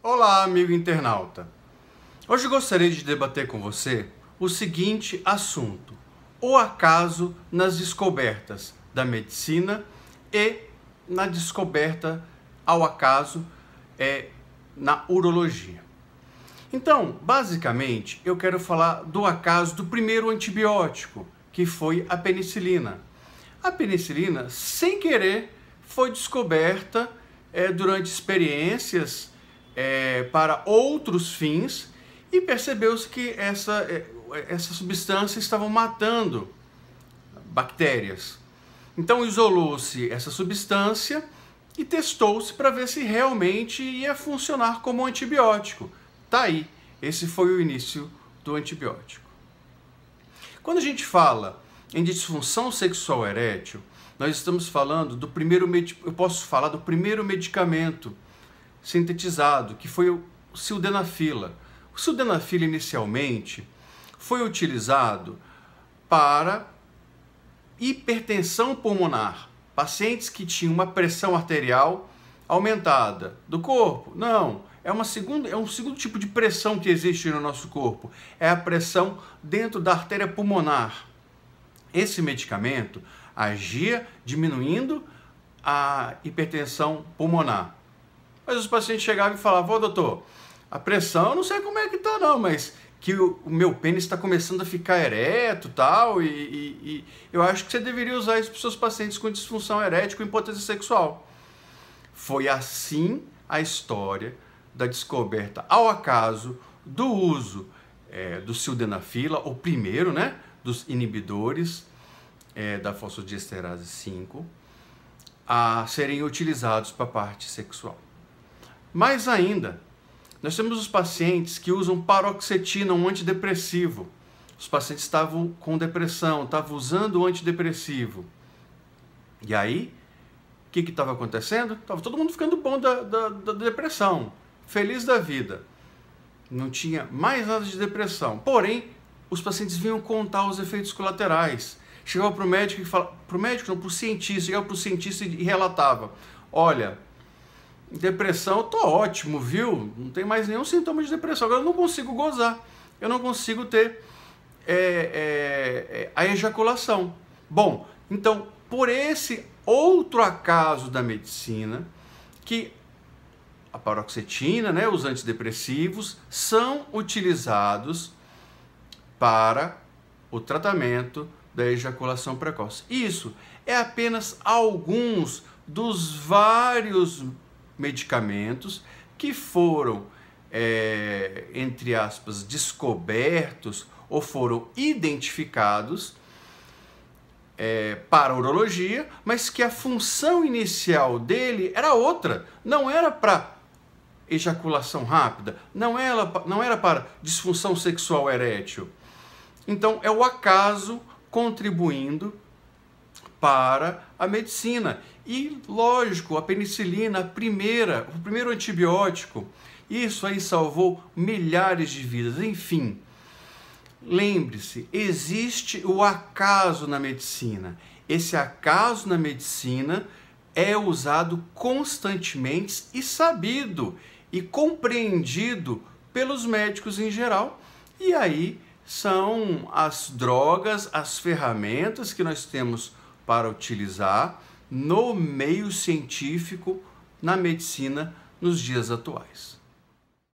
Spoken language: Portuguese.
Olá, amigo internauta. Hoje gostaria de debater com você o seguinte assunto: o acaso nas descobertas da medicina e na descoberta ao acaso é na urologia. Então, basicamente, eu quero falar do acaso do primeiro antibiótico, que foi a penicilina. A penicilina, sem querer, foi descoberta é, durante experiências é, para outros fins e percebeu-se que essa, é, essa substância estava matando bactérias. Então isolou-se essa substância e testou-se para ver se realmente ia funcionar como antibiótico. Tá aí, esse foi o início do antibiótico. Quando a gente fala em disfunção sexual erétil, nós estamos falando do primeiro eu posso falar do primeiro medicamento sintetizado, que foi o sildenafila. O sildenafila inicialmente foi utilizado para hipertensão pulmonar, pacientes que tinham uma pressão arterial aumentada do corpo. Não, é uma segunda, é um segundo tipo de pressão que existe no nosso corpo, é a pressão dentro da artéria pulmonar. Esse medicamento agia diminuindo a hipertensão pulmonar. Mas os pacientes chegavam e falavam, ô doutor, a pressão eu não sei como é que tá não, mas que o, o meu pênis está começando a ficar ereto tal, e, e, e eu acho que você deveria usar isso para seus pacientes com disfunção erétil com impotência sexual. Foi assim a história da descoberta ao acaso do uso é, do sildenafila, o primeiro, né, dos inibidores é, da fosfodiesterase 5, a serem utilizados para a parte sexual. Mais ainda, nós temos os pacientes que usam paroxetina, um antidepressivo. Os pacientes estavam com depressão, estavam usando o antidepressivo. E aí, o que estava acontecendo? Estava todo mundo ficando bom da, da, da depressão, feliz da vida. Não tinha mais nada de depressão. Porém, os pacientes vinham contar os efeitos colaterais. Chegava para o médico e falava, para o médico não, para o cientista, chegava para o cientista e relatava, olha, depressão, eu tô ótimo, viu? Não tem mais nenhum sintoma de depressão. Agora eu não consigo gozar, eu não consigo ter é, é, é, a ejaculação. Bom, então, por esse outro acaso da medicina, que a paroxetina, né, os antidepressivos, são utilizados para o tratamento da ejaculação precoce. Isso é apenas alguns dos vários medicamentos que foram, é, entre aspas, descobertos ou foram identificados é, para a urologia, mas que a função inicial dele era outra, não era para ejaculação rápida, não era, não era para disfunção sexual erétil. Então é o acaso contribuindo para a medicina. E, lógico, a penicilina, a primeira, o primeiro antibiótico, isso aí salvou milhares de vidas. Enfim, lembre-se, existe o acaso na medicina. Esse acaso na medicina é usado constantemente e sabido e compreendido pelos médicos em geral. E aí são as drogas, as ferramentas que nós temos para utilizar no meio científico, na medicina, nos dias atuais.